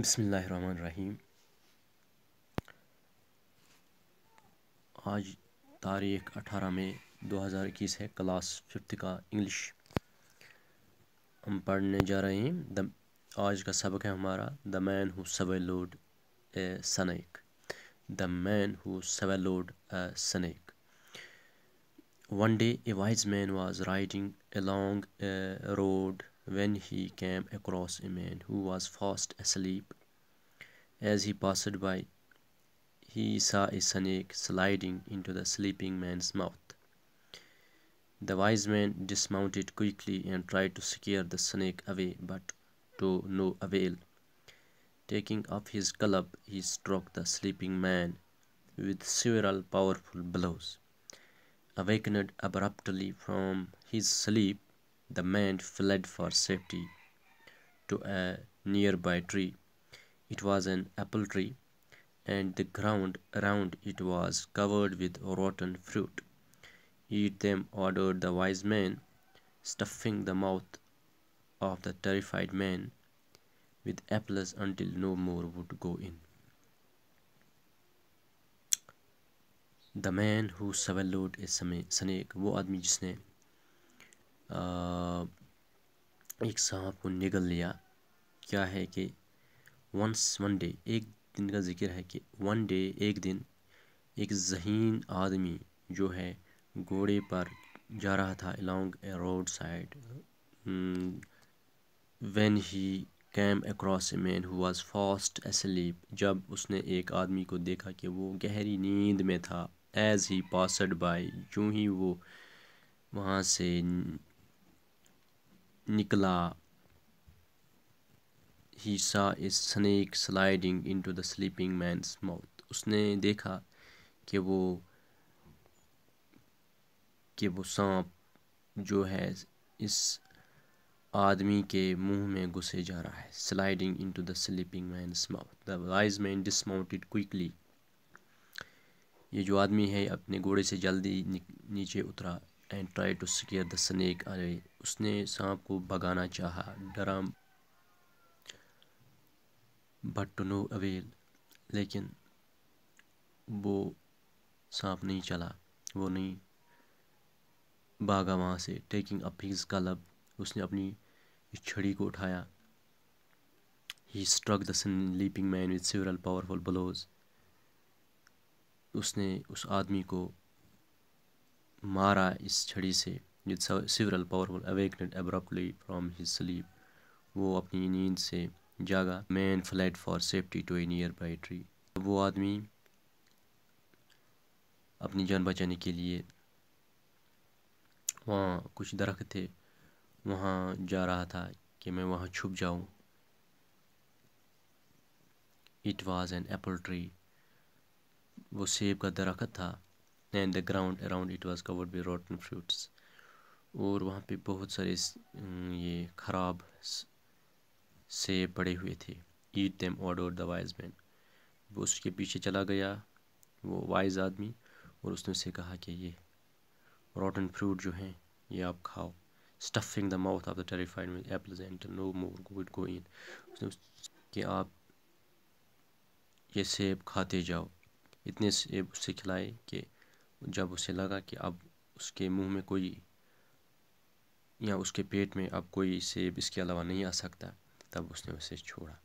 बसमीम आज तारीख 18 मई 2021 है क्लास फिफ्थ का इंग्लिश हम पढ़ने जा रहे हैं द आज का सबक है हमारा the man who swallowed a snake the man who swallowed a snake one day a wise man was riding along road when he came across a man who was fast asleep. As he passed by, he saw a snake sliding into the sleeping man's mouth. The wise man dismounted quickly and tried to scare the snake away, but to no avail. Taking off his club, he struck the sleeping man with several powerful blows. Awakened abruptly from his sleep, the man fled for safety to a nearby tree. It was an apple tree, and the ground around it was covered with rotten fruit. Eat them, ordered the wise man, stuffing the mouth of the terrified man with apples until no more would go in. The man who swallowed a snake. wo वो आदमी एक सांप को निगल लिया क्या है कि वंस वन डे एक दिन का जिक्र है कि वन डे एक दिन एक जहीन आदमी जो है घोड़े पर जा रहा था along a road side when he came across a man who was fast asleep जब उसने एक आदमी को देखा कि वो गहरी नींद में था एज ही पासड बाई जो ही वो वहाँ से निकला ही सा a snake sliding into the sleeping man's mouth उसने देखा कि वो कि वो सांप जो है इस आदमी के मुंह में घुसे जा रहा है sliding into the sleeping man's mouth the wise man dismounted quickly ये जो आदमी है अपने घोड़े से जल्दी नीचे उतरा and try to scare the snake अरे उसने सांप को भगाना चाहा डरा बट टू नो अवेल लेकिन वो सांप नहीं चला वो नहीं भागा वहाँ से टेकिंग अप हिज कलब उसने अपनी छड़ी को उठाया he struck the sleeping man with several powerful blows उसने उस आदमी को मारा इस छड़ी से with several powerful awakened abruptly from his sleep वो अपनी नींद से जागा man flight for safety to a nearby tree वो आदमी अपनी जान बचाने के लिए वहाँ कुछ दरख्त थे वहाँ जा रहा था कि मैं वहाँ छुप जाऊँ it was an apple tree वो सेब का दरख्त था and the ground around it was covered by rotten fruits और वहाँ पे बहुत सारे ये ख़राब सेब पड़े हुए थे eat them order the wise man वो उसके पीछे चला गया वो वाइज आदमी और उसने उसे कहा कि ये रॉटन फ्रूट जो हैं ये आप खाओ stuffing the mouth of the terrified with apples and no more good go in उसने कि आप ये सेब खाते जाओ इतने सेब उसे खिलाए कि जब उसे लगा कि अब उसके मुंह में कोई या उसके पेट में अब कोई सेब इसके अलावा नहीं आ सकता तब उसने उसे छोड़ा